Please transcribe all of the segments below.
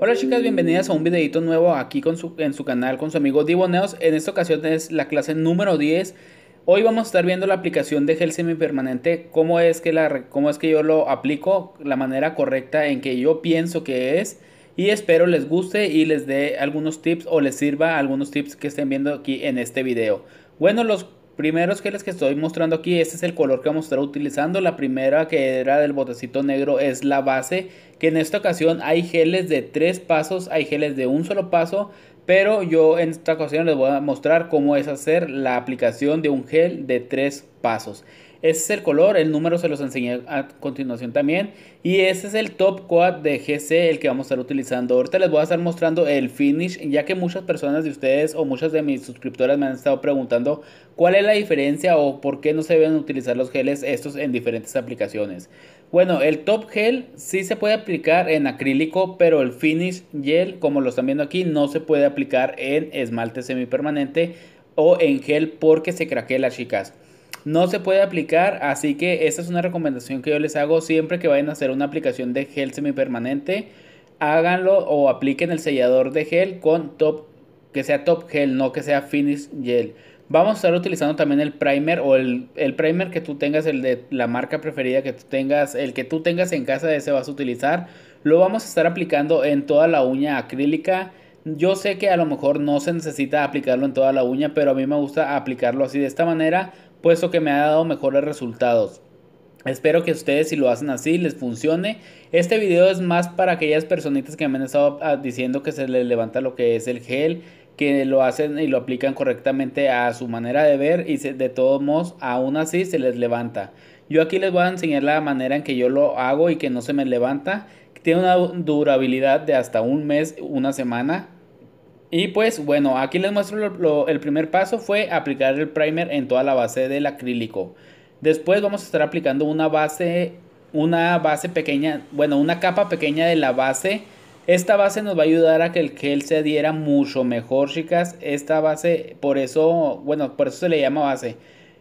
Hola chicas, bienvenidas a un videito nuevo aquí con su, en su canal con su amigo Diboneos. En esta ocasión es la clase número 10. Hoy vamos a estar viendo la aplicación de gel permanente cómo es, que la, cómo es que yo lo aplico, la manera correcta en que yo pienso que es. Y espero les guste y les dé algunos tips o les sirva algunos tips que estén viendo aquí en este video. Bueno, los primeros geles que estoy mostrando aquí, este es el color que vamos a estar utilizando. La primera que era del botecito negro es la base, que en esta ocasión hay geles de tres pasos, hay geles de un solo paso, pero yo en esta ocasión les voy a mostrar cómo es hacer la aplicación de un gel de tres pasos. Ese es el color, el número se los enseñé a continuación también. Y ese es el top quad de GC, el que vamos a estar utilizando. Ahorita les voy a estar mostrando el finish, ya que muchas personas de ustedes o muchas de mis suscriptoras me han estado preguntando cuál es la diferencia o por qué no se deben utilizar los geles estos en diferentes aplicaciones. Bueno, el top gel sí se puede aplicar en acrílico, pero el finish gel, como lo están viendo aquí, no se puede aplicar en esmalte semipermanente o en gel porque se craquea las chicas no se puede aplicar, así que esa es una recomendación que yo les hago siempre que vayan a hacer una aplicación de gel semipermanente, háganlo o apliquen el sellador de gel con top, que sea top gel, no que sea finish gel. Vamos a estar utilizando también el primer o el, el primer que tú tengas, el de la marca preferida que tú tengas, el que tú tengas en casa de ese vas a utilizar. Lo vamos a estar aplicando en toda la uña acrílica. Yo sé que a lo mejor no se necesita aplicarlo en toda la uña, pero a mí me gusta aplicarlo así de esta manera puesto que me ha dado mejores resultados. Espero que ustedes si lo hacen así les funcione. Este video es más para aquellas personitas que me han estado ah, diciendo que se les levanta lo que es el gel, que lo hacen y lo aplican correctamente a su manera de ver y de todos modos aún así se les levanta. Yo aquí les voy a enseñar la manera en que yo lo hago y que no se me levanta. Tiene una durabilidad de hasta un mes, una semana y pues bueno, aquí les muestro el primer paso fue aplicar el primer en toda la base del acrílico. Después vamos a estar aplicando una base, una base pequeña, bueno, una capa pequeña de la base. Esta base nos va a ayudar a que el gel se adhiera mucho mejor, chicas. Esta base, por eso, bueno, por eso se le llama base.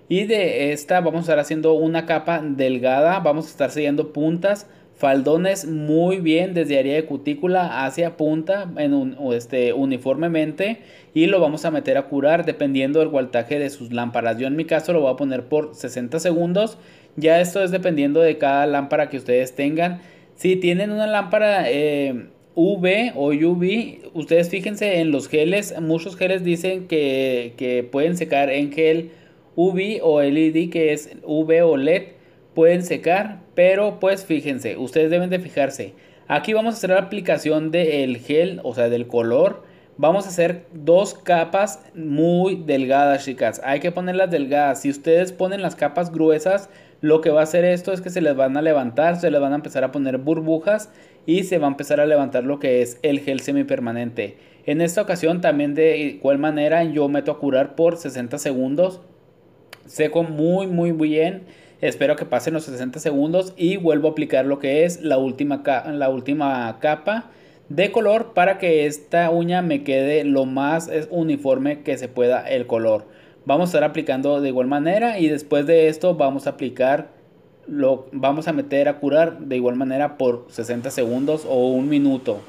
Y de esta vamos a estar haciendo una capa delgada, vamos a estar sellando puntas faldones muy bien desde área de cutícula hacia punta en este, uniformemente y lo vamos a meter a curar dependiendo del voltaje de sus lámparas. Yo en mi caso lo voy a poner por 60 segundos. Ya esto es dependiendo de cada lámpara que ustedes tengan. Si tienen una lámpara eh, UV o UV, ustedes fíjense en los geles. Muchos geles dicen que, que pueden secar en gel UV o LED que es UV o LED. Pueden secar, pero pues fíjense, ustedes deben de fijarse. Aquí vamos a hacer la aplicación del gel, o sea, del color. Vamos a hacer dos capas muy delgadas, chicas. Hay que ponerlas delgadas. Si ustedes ponen las capas gruesas, lo que va a hacer esto es que se les van a levantar, se les van a empezar a poner burbujas y se va a empezar a levantar lo que es el gel semipermanente. En esta ocasión también de igual manera yo meto a curar por 60 segundos. Seco muy muy bien Espero que pasen los 60 segundos y vuelvo a aplicar lo que es la última, la última capa de color para que esta uña me quede lo más uniforme que se pueda el color. Vamos a estar aplicando de igual manera y después de esto vamos a aplicar, lo vamos a meter a curar de igual manera por 60 segundos o un minuto.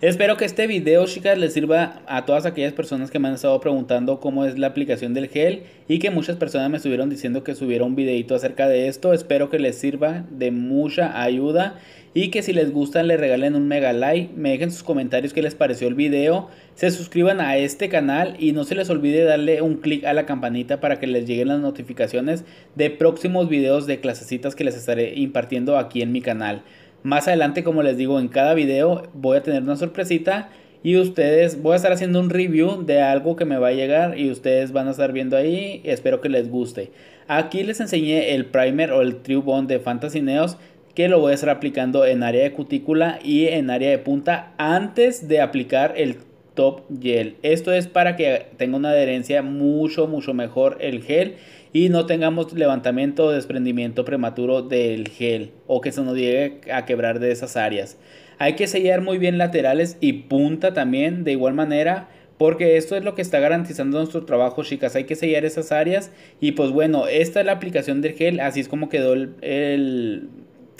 Espero que este video, chicas, les sirva a todas aquellas personas que me han estado preguntando cómo es la aplicación del gel y que muchas personas me estuvieron diciendo que subiera un videito acerca de esto. Espero que les sirva de mucha ayuda y que si les gusta les regalen un mega like, me dejen sus comentarios qué les pareció el video, se suscriban a este canal y no se les olvide darle un clic a la campanita para que les lleguen las notificaciones de próximos videos de clasecitas que les estaré impartiendo aquí en mi canal. Más adelante, como les digo, en cada video voy a tener una sorpresita y ustedes voy a estar haciendo un review de algo que me va a llegar y ustedes van a estar viendo ahí. Espero que les guste. Aquí les enseñé el primer o el True Bond de Fantasy Neos que lo voy a estar aplicando en área de cutícula y en área de punta antes de aplicar el Top Gel. Esto es para que tenga una adherencia mucho, mucho mejor el gel y no tengamos levantamiento o desprendimiento prematuro del gel o que se nos llegue a quebrar de esas áreas. Hay que sellar muy bien laterales y punta también de igual manera porque esto es lo que está garantizando nuestro trabajo, chicas. Hay que sellar esas áreas y pues bueno, esta es la aplicación del gel, así es como quedó el, el,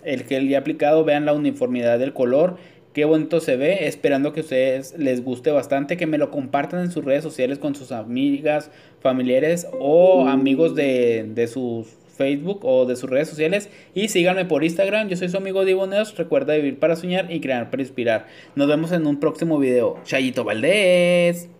el gel ya aplicado. Vean la uniformidad del color Qué bonito se ve, esperando que a ustedes les guste bastante, que me lo compartan en sus redes sociales con sus amigas, familiares o amigos de, de sus Facebook o de sus redes sociales y síganme por Instagram. Yo soy su amigo Diboneos, Recuerda vivir para soñar y crear para inspirar. Nos vemos en un próximo video. Chayito Valdés.